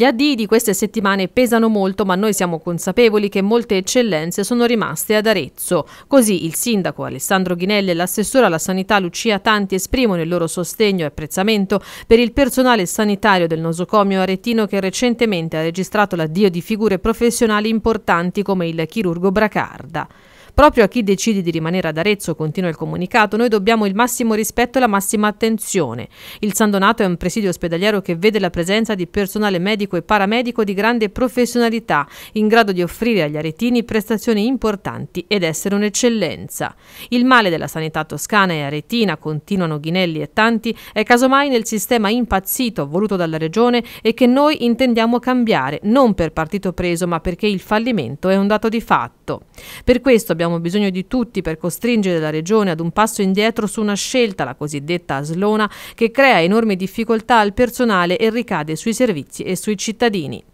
Gli addi di queste settimane pesano molto, ma noi siamo consapevoli che molte eccellenze sono rimaste ad Arezzo. Così il sindaco Alessandro Ghinelli e l'assessore alla sanità Lucia Tanti esprimono il loro sostegno e apprezzamento per il personale sanitario del nosocomio aretino che recentemente ha registrato l'addio di figure professionali importanti come il chirurgo Bracarda. Proprio a chi decide di rimanere ad Arezzo, continua il comunicato, noi dobbiamo il massimo rispetto e la massima attenzione. Il San Donato è un presidio ospedaliero che vede la presenza di personale medico e paramedico di grande professionalità, in grado di offrire agli aretini prestazioni importanti ed essere un'eccellenza. Il male della sanità toscana e aretina, continuano Ghinelli e tanti, è casomai nel sistema impazzito voluto dalla Regione e che noi intendiamo cambiare, non per partito preso, ma perché il fallimento è un dato di fatto. Per questo abbiamo abbiamo bisogno di tutti per costringere la Regione ad un passo indietro su una scelta, la cosiddetta aslona, che crea enormi difficoltà al personale e ricade sui servizi e sui cittadini.